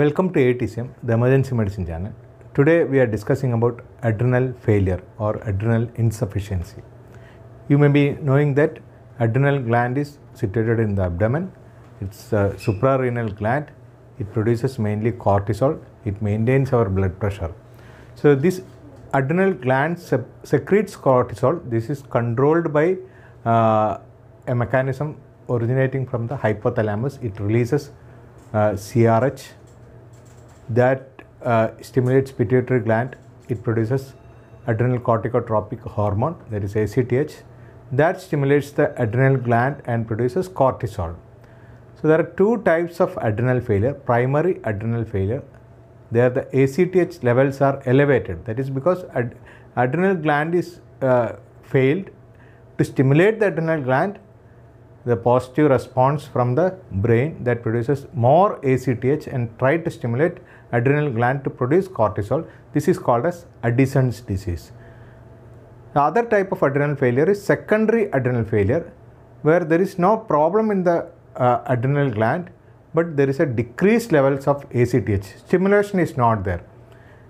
Welcome to ATCM, the emergency medicine channel. Today we are discussing about adrenal failure or adrenal insufficiency. You may be knowing that adrenal gland is situated in the abdomen. It's a suprarenal gland. It produces mainly cortisol. It maintains our blood pressure. So this adrenal gland secretes cortisol. This is controlled by uh, a mechanism originating from the hypothalamus. It releases uh, CRH that uh, stimulates pituitary gland. It produces adrenal corticotropic hormone that is ACTH that stimulates the adrenal gland and produces cortisol. So there are two types of adrenal failure, primary adrenal failure. There the ACTH levels are elevated that is because ad adrenal gland is uh, failed to stimulate the adrenal gland the positive response from the brain that produces more ACTH and try to stimulate adrenal gland to produce cortisol. This is called as Addison's disease. The other type of adrenal failure is secondary adrenal failure where there is no problem in the uh, adrenal gland but there is a decreased levels of ACTH. Stimulation is not there.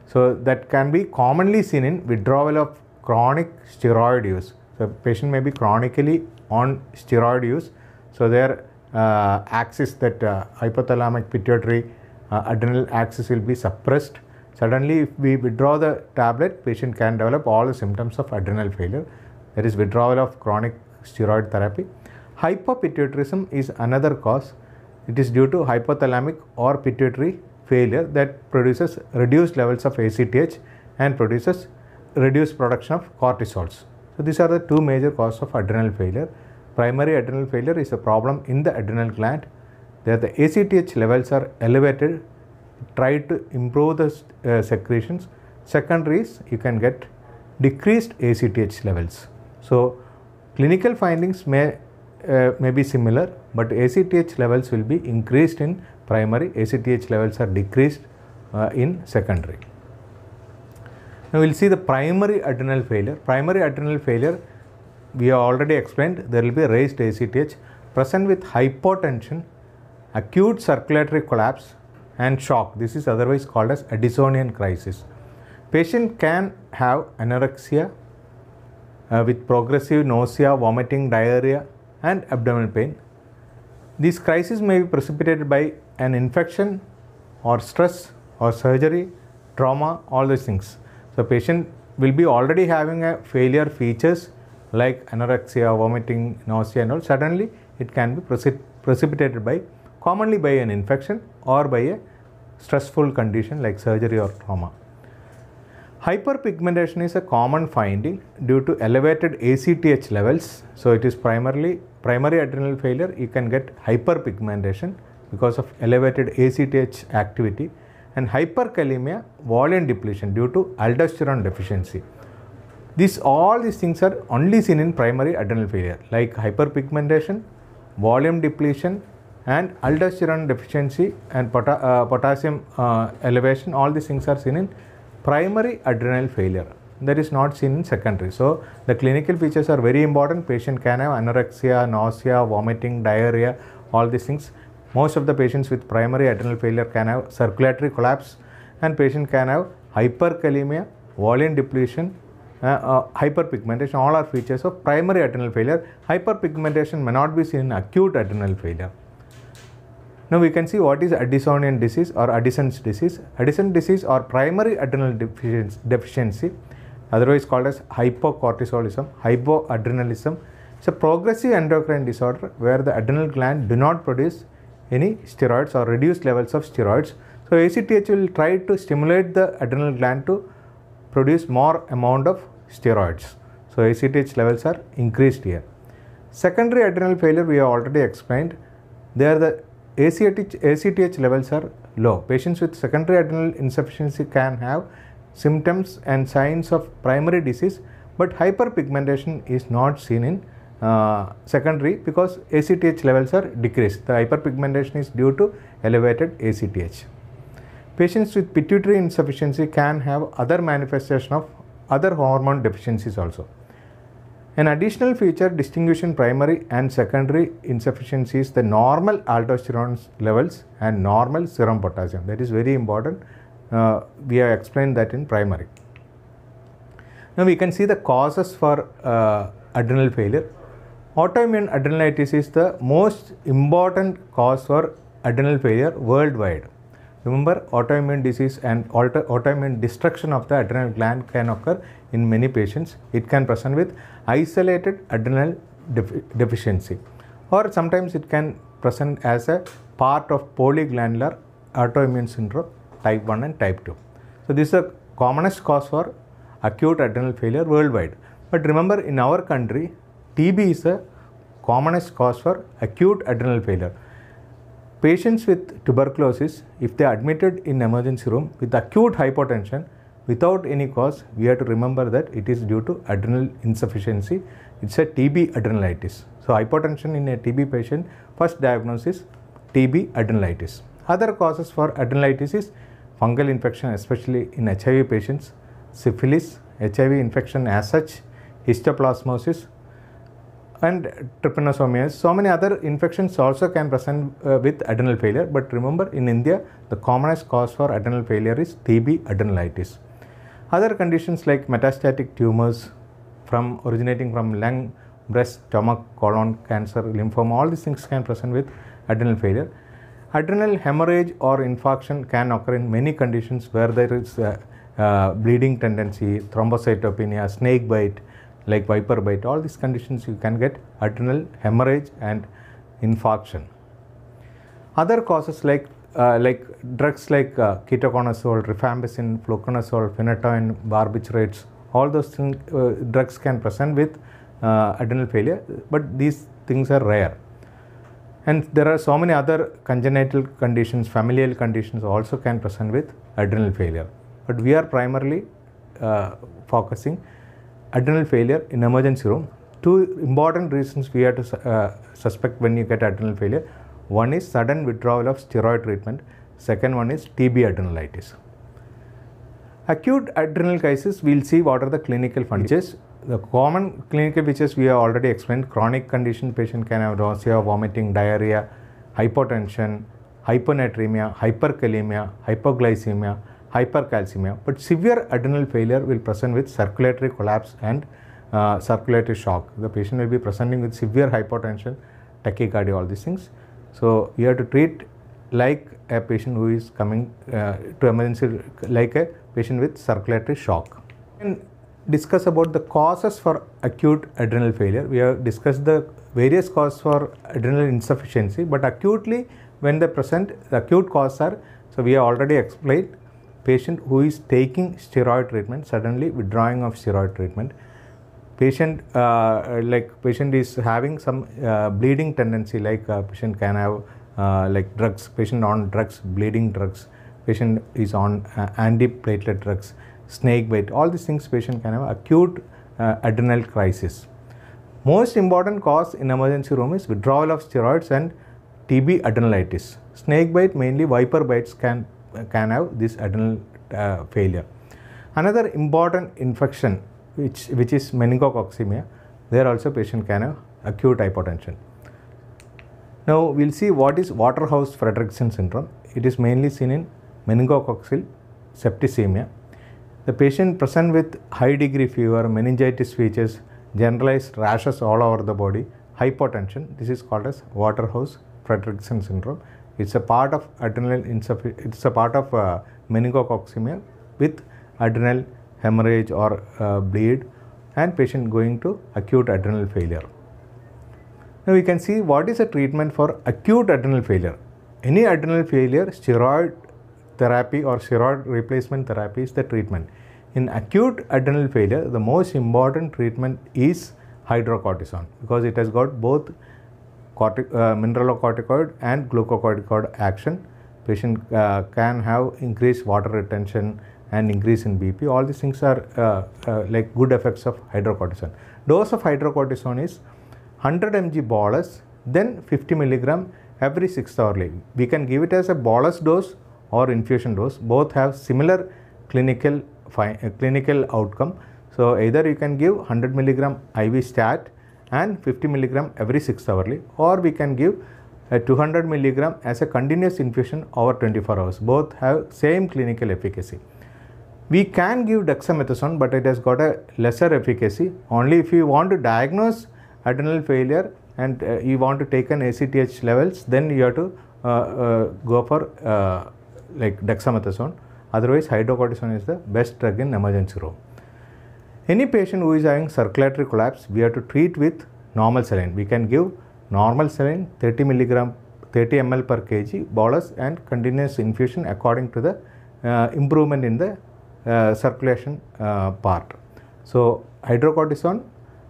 So that can be commonly seen in withdrawal of chronic steroid use. So patient may be chronically on steroid use. So their uh, axis that uh, hypothalamic pituitary uh, adrenal axis will be suppressed. Suddenly, if we withdraw the tablet, patient can develop all the symptoms of adrenal failure. That is withdrawal of chronic steroid therapy. Hypopituitarism is another cause. It is due to hypothalamic or pituitary failure that produces reduced levels of ACTH and produces reduced production of cortisols. So these are the two major causes of adrenal failure. Primary adrenal failure is a problem in the adrenal gland There the ACTH levels are elevated try to improve the uh, secretions. Secondary, is you can get decreased ACTH levels. So clinical findings may uh, may be similar, but ACTH levels will be increased in primary. ACTH levels are decreased uh, in secondary. Now we'll see the primary adrenal failure. Primary adrenal failure, we have already explained, there will be raised ACTH present with hypotension, acute circulatory collapse, and shock. This is otherwise called as Addisonian crisis. Patient can have anorexia uh, with progressive nausea, vomiting, diarrhea and abdominal pain. This crisis may be precipitated by an infection or stress or surgery, trauma, all these things. So patient will be already having a failure features like anorexia, vomiting, nausea and all. Suddenly it can be precip- precipitated by commonly by an infection or by a stressful condition like surgery or trauma. Hyperpigmentation is a common finding due to elevated ACTH levels. So it is primarily primary adrenal failure. You can get hyperpigmentation because of elevated ACTH activity and hyperkalemia volume depletion due to aldosterone deficiency. These all these things are only seen in primary adrenal failure like hyperpigmentation, volume depletion and aldosterone deficiency and pot uh, potassium uh, elevation all these things are seen in primary adrenal failure that is not seen in secondary so the clinical features are very important patient can have anorexia nausea vomiting diarrhea all these things most of the patients with primary adrenal failure can have circulatory collapse and patient can have hyperkalemia volume depletion uh, uh, hyperpigmentation all are features of primary adrenal failure hyperpigmentation may not be seen in acute adrenal failure now we can see what is Addisonian disease or Addison's disease. Addison's disease or primary adrenal deficiency, otherwise called as hypocortisolism, hypoadrenalism. It's a progressive endocrine disorder where the adrenal gland do not produce any steroids or reduced levels of steroids. So ACTH will try to stimulate the adrenal gland to produce more amount of steroids. So ACTH levels are increased here. Secondary adrenal failure we have already explained. There the ACTH, ACTH levels are low. Patients with secondary adrenal insufficiency can have symptoms and signs of primary disease, but hyperpigmentation is not seen in uh, secondary because ACTH levels are decreased. The hyperpigmentation is due to elevated ACTH. Patients with pituitary insufficiency can have other manifestation of other hormone deficiencies also. An additional feature distinguishing primary and secondary insufficiency is the normal aldosterone levels and normal serum potassium. That is very important. Uh, we have explained that in primary. Now we can see the causes for uh, adrenal failure. Autoimmune adrenalitis is the most important cause for adrenal failure worldwide. Remember autoimmune disease and alter, autoimmune destruction of the adrenal gland can occur in many patients. It can present with isolated adrenal deficiency or sometimes it can present as a part of polyglandular autoimmune syndrome type 1 and type 2. So this is the commonest cause for acute adrenal failure worldwide. But remember in our country TB is the commonest cause for acute adrenal failure patients with tuberculosis, if they are admitted in emergency room with acute hypotension without any cause, we have to remember that it is due to adrenal insufficiency. It's a TB adrenalitis. So hypotension in a TB patient, first diagnosis TB adrenalitis. Other causes for adrenalitis is fungal infection, especially in HIV patients, syphilis, HIV infection as such, histoplasmosis, and trypanosomias. So many other infections also can present uh, with adrenal failure. But remember, in India, the commonest cause for adrenal failure is TB adrenalitis. Other conditions like metastatic tumors from originating from lung, breast, stomach, colon cancer, lymphoma, all these things can present with adrenal failure. Adrenal hemorrhage or infarction can occur in many conditions where there is uh, uh, bleeding tendency, thrombocytopenia, snake bite, like viper bite, all these conditions you can get adrenal hemorrhage and infarction. Other causes like uh, like drugs like uh, ketoconazole, rifampicin, fluconazole, phenytoin, barbiturates, all those things, uh, drugs can present with uh, adrenal failure, but these things are rare. And there are so many other congenital conditions, familial conditions also can present with adrenal failure. But we are primarily uh, focusing adrenal failure in emergency room. Two important reasons we have to uh, suspect when you get adrenal failure. One is sudden withdrawal of steroid treatment. Second one is TB adrenalitis. Acute adrenal crisis, we'll see what are the clinical features. The common clinical features we have already explained. Chronic condition patient can have nausea, vomiting, diarrhea, hypotension, hyponatremia, hyperkalemia, hypoglycemia, hypercalcemia, but severe adrenal failure will present with circulatory collapse and uh, circulatory shock. The patient will be presenting with severe hypotension, tachycardia, all these things. So you have to treat like a patient who is coming uh, to emergency, like a patient with circulatory shock. And discuss about the causes for acute adrenal failure. We have discussed the various causes for adrenal insufficiency, but acutely when they present, the acute causes are, so we have already explained patient who is taking steroid treatment suddenly withdrawing of steroid treatment patient uh, like patient is having some uh, bleeding tendency like uh, patient can have uh, like drugs patient on drugs bleeding drugs patient is on uh, antiplatelet drugs snake bite all these things patient can have acute uh, adrenal crisis most important cause in emergency room is withdrawal of steroids and tb adrenalitis snake bite mainly viper bites can can have this adrenal uh, failure. Another important infection which, which is meningococcemia, there also patient can have acute hypotension. Now we will see what is Fredrickson syndrome. It is mainly seen in meningococcal septicemia. The patient present with high degree fever, meningitis features, generalized rashes all over the body, hypotension. This is called as waterhouse Fredrickson syndrome it's a part of adrenal insufficiency. It's a part of uh, meningococcemia with adrenal hemorrhage or uh, bleed and patient going to acute adrenal failure. Now we can see what is the treatment for acute adrenal failure. Any adrenal failure, steroid therapy or steroid replacement therapy is the treatment. In acute adrenal failure, the most important treatment is hydrocortisone because it has got both cortic, uh, mineralocorticoid and glucocorticoid action. Patient uh, can have increased water retention and increase in BP. All these things are uh, uh, like good effects of hydrocortisone. Dose of hydrocortisone is 100 mg bolus, then 50 milligram every 6 hourly. We can give it as a bolus dose or infusion dose. Both have similar clinical uh, clinical outcome. So either you can give 100 milligram IV stat and 50 milligram every 6 hourly or we can give 200 milligram as a continuous infusion over 24 hours. Both have same clinical efficacy. We can give dexamethasone but it has got a lesser efficacy only if you want to diagnose adrenal failure and uh, you want to take an ACTH levels then you have to uh, uh, go for uh, like dexamethasone otherwise hydrocortisone is the best drug in emergency room. Any patient who is having circulatory collapse, we have to treat with normal saline. We can give normal saline 30 milligram 30 ml per kg bolus and continuous infusion according to the uh, improvement in the uh, circulation uh, part. So hydrocortisone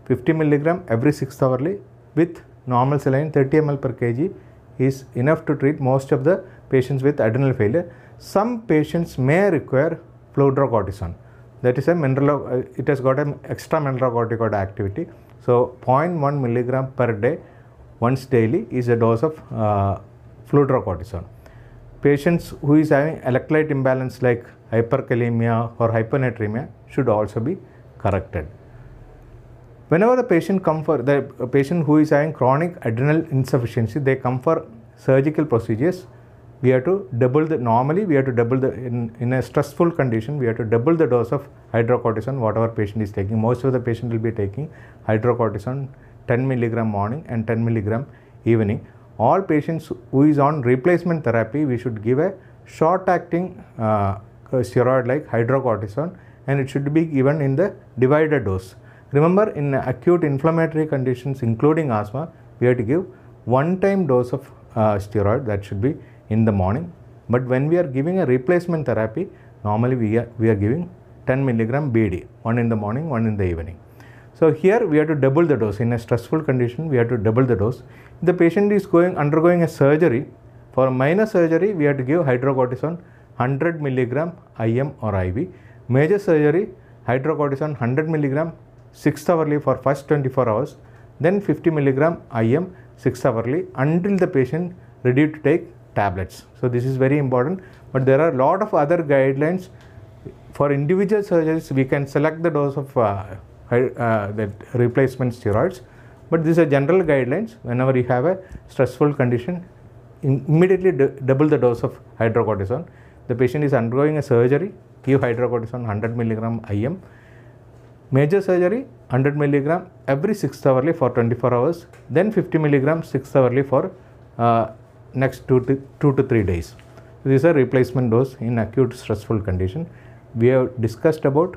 50 milligram every 6th hourly with normal saline 30 ml per kg is enough to treat most of the patients with adrenal failure. Some patients may require fludrocortisone that is a mineral, uh, it has got an extra mineralocorticoid activity. So 0.1 milligram per day once daily is a dose of uh, fludrocortisone. Patients who is having electrolyte imbalance like hyperkalemia or hyponatremia should also be corrected. Whenever the patient come for the patient who is having chronic adrenal insufficiency, they come for surgical procedures we have to double the normally we have to double the in, in a stressful condition we have to double the dose of hydrocortisone whatever patient is taking most of the patient will be taking hydrocortisone 10 milligram morning and 10 milligram evening all patients who is on replacement therapy we should give a short acting uh, steroid like hydrocortisone and it should be given in the divided dose remember in acute inflammatory conditions including asthma we have to give one time dose of uh, steroid that should be in the morning. But when we are giving a replacement therapy, normally we are, we are giving 10 milligram BD, one in the morning, one in the evening. So here we have to double the dose. In a stressful condition, we have to double the dose. If the patient is going undergoing a surgery, for minor surgery, we have to give hydrocortisone 100 milligram IM or IV. Major surgery, hydrocortisone 100 milligram 6 hourly for first 24 hours, then 50 milligram IM 6 hourly until the patient ready to take tablets. So this is very important but there are a lot of other guidelines for individual surgeries we can select the dose of uh, uh, replacement steroids but these are general guidelines whenever you have a stressful condition immediately double the dose of hydrocortisone the patient is undergoing a surgery give hydrocortisone 100 milligram im major surgery 100 milligram every 6th hourly for 24 hours then 50 milligram 6th hourly for uh, next two to, two to three days. This is a replacement dose in acute stressful condition. We have discussed about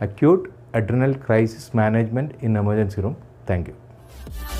acute adrenal crisis management in emergency room. Thank you.